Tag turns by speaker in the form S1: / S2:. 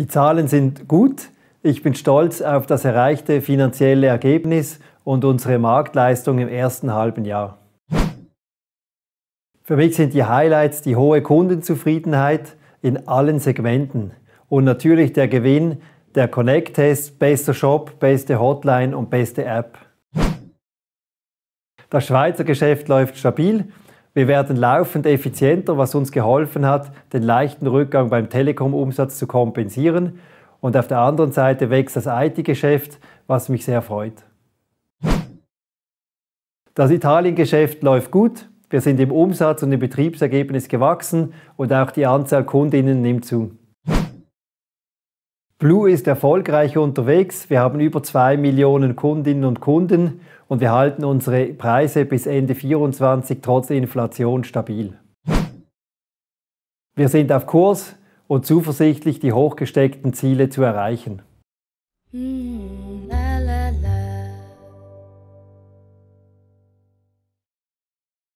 S1: Die Zahlen sind gut. Ich bin stolz auf das erreichte finanzielle Ergebnis und unsere Marktleistung im ersten halben Jahr. Für mich sind die Highlights die hohe Kundenzufriedenheit in allen Segmenten und natürlich der Gewinn der Connect-Test, bester Shop, beste Hotline und beste App. Das Schweizer Geschäft läuft stabil wir werden laufend effizienter, was uns geholfen hat, den leichten Rückgang beim Telekom-Umsatz zu kompensieren. Und auf der anderen Seite wächst das IT-Geschäft, was mich sehr freut. Das Italien-Geschäft läuft gut. Wir sind im Umsatz und im Betriebsergebnis gewachsen und auch die Anzahl Kundinnen nimmt zu. Blue ist erfolgreich unterwegs. Wir haben über 2 Millionen Kundinnen und Kunden und wir halten unsere Preise bis Ende 2024 trotz Inflation stabil. Wir sind auf Kurs und zuversichtlich, die hochgesteckten Ziele zu erreichen.
S2: Mm, la, la, la.